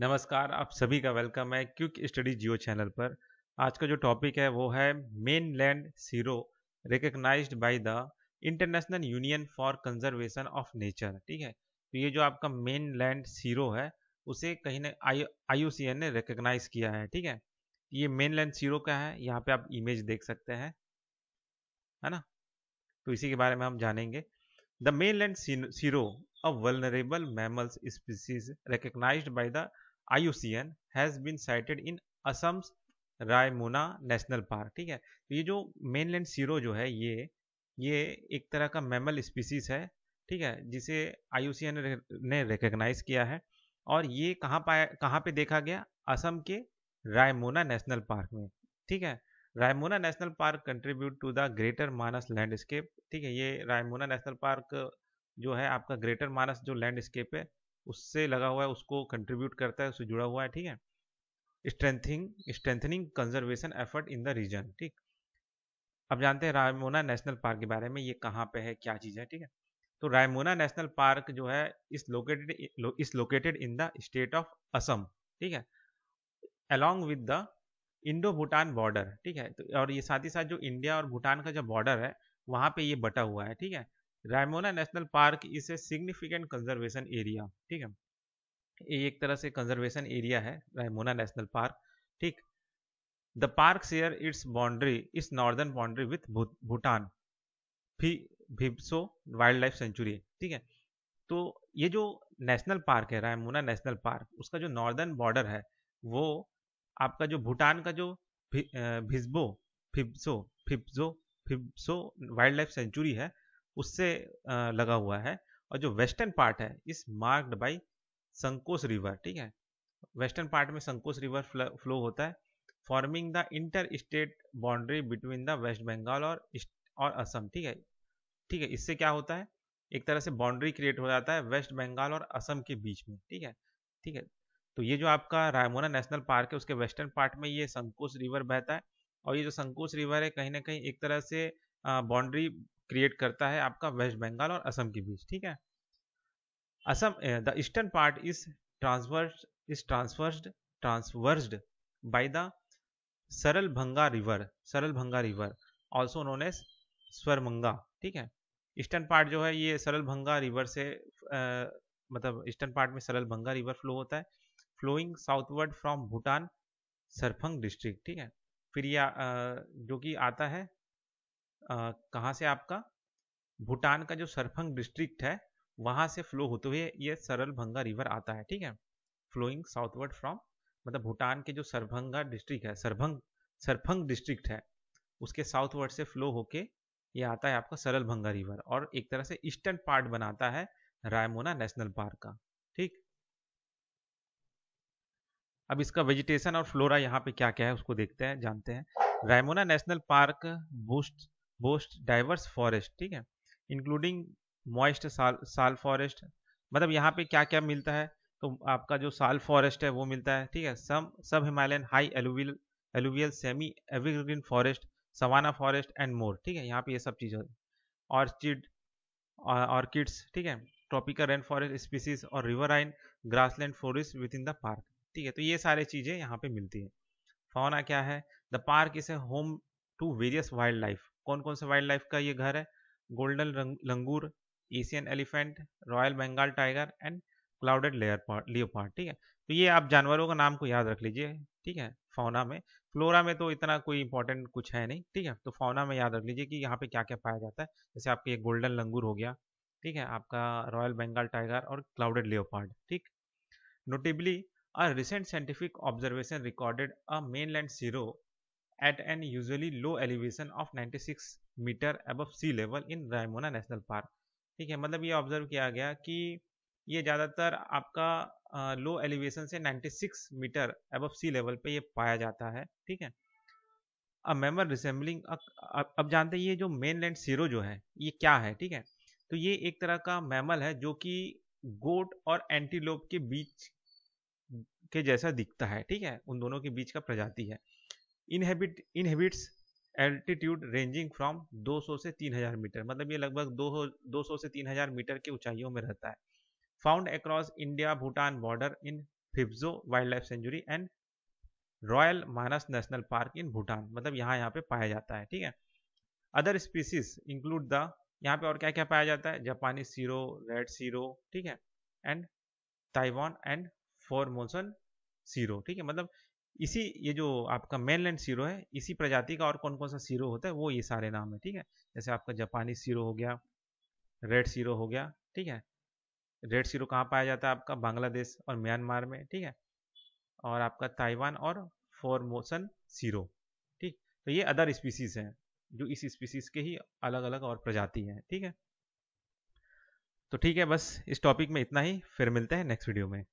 नमस्कार आप सभी का वेलकम है क्विक स्टडी जियो चैनल पर आज का जो टॉपिक है वो है mainland serow recognise by the international union for conservation of nature ठीक है तो ये जो आपका मेन लैंड सीरो है उसे कहीं ना आई यू ने रिकग्नाइज किया है ठीक है ये मेन लैंड सीरो का है यहाँ पे आप इमेज देख सकते हैं है ना तो इसी के बारे में हम जानेंगे the mainland serow a vulnerable mammals species recognise by the IUCN has been cited in Assam's Raimuna national park ठीक है तो ये जो लैंड सीरो जो है ये ये एक तरह का मेमल स्पीसीज है ठीक है जिसे आयुसीएन ने रिकग्नाइज किया है और ये कहाँ पाया कहाँ पे देखा गया असम के रायमोना नेशनल पार्क में ठीक है Raimona national park contribute to the greater Manas landscape ठीक है ये रायमोना नेशनल पार्क जो है आपका ग्रेटर मानस जो लैंडस्केप है उससे लगा हुआ है उसको कंट्रीब्यूट करता है उससे जुड़ा हुआ है ठीक है strengthing strengthening conservation effort in the region ठीक अब जानते हैं रायमोना नेशनल पार्क के बारे में ये कहाँ पे है क्या चीज़ है ठीक है तो रायमोना नेशनल पार्क जो है इस लोकेटेड इस located in the state of Assam ठीक है along with the Indo Bhutan border ठीक है तो और ये साथ ही साथ जो इंडिया और भूटान का जो बॉर्डर है वहाँ पे ये बटा हुआ है ठीक है Raimona national park is a significant conservation area ठीक है ये एक तरह से कंजर्वेशन एरिया है रायमोना नेशनल पार्क ठीक the park share its boundary its northern boundary with Bhutan Phibsoo wildlife sanctuary ठीक है तो ये जो नेशनल पार्क है रायमोना नेशनल पार्क उसका जो नॉर्दर्न बॉर्डर है वो आपका जो भूटान का जो भिजबो Phibsoo Phibsoo Phibsoo wildlife sanctuary है उससे लगा हुआ है और जो वेस्टर्न पार्ट है इस मार्क्ड बाई संकोस रिवर ठीक है वेस्टर्न पार्ट में संकोच रिवर फ्लो होता है forming the interstate boundary between the West Bengal और और असम ठीक है ठीक है इससे क्या होता है एक तरह से बाउंड्री क्रिएट हो जाता है वेस्ट बंगाल और असम के बीच में ठीक है ठीक है तो ये जो आपका रायमोना नेशनल पार्क है उसके वेस्टर्न पार्ट में ये संकोच रिवर बहता है और ये जो संकोच रिवर है कहीं ना कहीं एक तरह से बाउंड्री क्रिएट करता है आपका वेस्ट बंगाल और असम के बीच ठीक है Assam the eastern part is transverse is transversed transversed by the Saral Bhanga river Saral Bhanga river also known as Swarmanga ठीक है ईस्टर्न पार्ट जो है ये सरल भंगा रिवर से आ, मतलब ईस्टर्न पार्ट में सरल भंगा रिवर फ्लो होता है flowing southward from Bhutan Sarpang district ठीक है फिर यह जो कि आता है कहाँ से आपका भूटान का जो सरफंग डिस्ट्रिक्ट है वहां से फ्लो होते हुए ये सरल भंगा रिवर आता है ठीक है फ्लोइंग साउथवर्ड फ्रॉम मतलब भूटान के जो सरभंगा डिस्ट्रिक्ट है सरभंग सरफंग डिस्ट्रिक्ट है उसके साउथवर्ड से फ्लो होके ये आता है आपका सरल भंगा रिवर और एक तरह से ईस्टर्न पार्ट बनाता है रायमोना नेशनल पार्क का ठीक अब इसका वेजिटेशन और फ्लोरा यहाँ पे क्या क्या है उसको देखते हैं जानते हैं Raimona national park boost boast diverse forest ठीक है इंक्लूडिंग मॉइस्ट साल साल फॉरेस्ट मतलब यहाँ पे क्या क्या मिलता है तो आपका जो साल फॉरेस्ट है वो मिलता है ठीक है some sub Himalayan high alluvial alluvial semi evergreen forest savanna forest and more ठीक है यहाँ पे ये सब चीज़ें ऑर्चिड ऑर्किड्स ठीक है ट्रॉपिकल रेन फॉरेस्ट स्पीसीज और riverine grassland forest within the park ठीक है तो ये सारी चीज़ें यहाँ पे मिलती हैं फौना क्या है the park is a home to various wildlife कौन कौन से वाइल्ड लाइफ का ये घर है golden langur Asian elephant royal Bengal tiger and clouded layer leopard ठीक है तो ये आप जानवरों का नाम को याद रख लीजिए ठीक है फौना में फ्लोरा में तो इतना कोई इंपॉर्टेंट कुछ है नहीं ठीक है तो फौना में याद रख लीजिए कि यहाँ पे क्या क्या पाया जाता है जैसे आपके गोल्डन लंगूर हो गया ठीक है आपका रॉयल बंगाल टाइगर और क्लाउडेड लियोपार्ड ठीक notably a recent scientific observation recorded a mainland serow at an usually low elevation of 96 metre above sea level in Raimona national park ठीक है मतलब ये ऑब्जर्व किया गया कि ये ज़्यादातर आपका लो एलिवेशन से 96 मीटर एबव सी लेवल पे ये पाया जाता है ठीक है अब मेमर रिसेंबलिंग अब जानते हैं ये जो मेन लैंड सीरो जो है ये क्या है ठीक है तो ये एक तरह का मैमल है जो कि गोट और एंटीलोप के बीच के जैसा दिखता है ठीक है उन दोनों के बीच का प्रजाति है inhabit inhabits altitude ranging from 200 से 3000 मीटर मतलब ये लगभग 200 200 से 3000 मीटर की ऊंचाइयों में रहता है found across India Bhutan border in Phibsoo wildlife sanctuary and royal Manas national park in Bhutan मतलब यहाँ यहाँ पे पाया जाता है ठीक है अदर स्पीसीज इंक्लूड द यहाँ पे और क्या क्या पाया जाता है जापानी सीरो रेड सीरो ठीक है एंड ताइवान एंड मोसन सीरो ठीक है मतलब इसी ये जो आपका मेनलैंड सीरो है इसी प्रजाति का और कौन कौन सा सीरो होता है वो ये सारे नाम है ठीक है जैसे आपका जापानी सीरो हो गया रेड सीरो हो गया ठीक है रेड सीरो कहाँ पाया जाता है आपका बांग्लादेश और म्यांमार में ठीक है और आपका ताइवान और फॉरमोसन सीरो ठीक तो ये अदर स्पीसीज हैं जो इस स्पीसीज के ही अलग अलग और प्रजाति हैं ठीक है तो ठीक है बस इस टॉपिक में इतना ही फिर मिलते हैं नेक्स्ट वीडियो में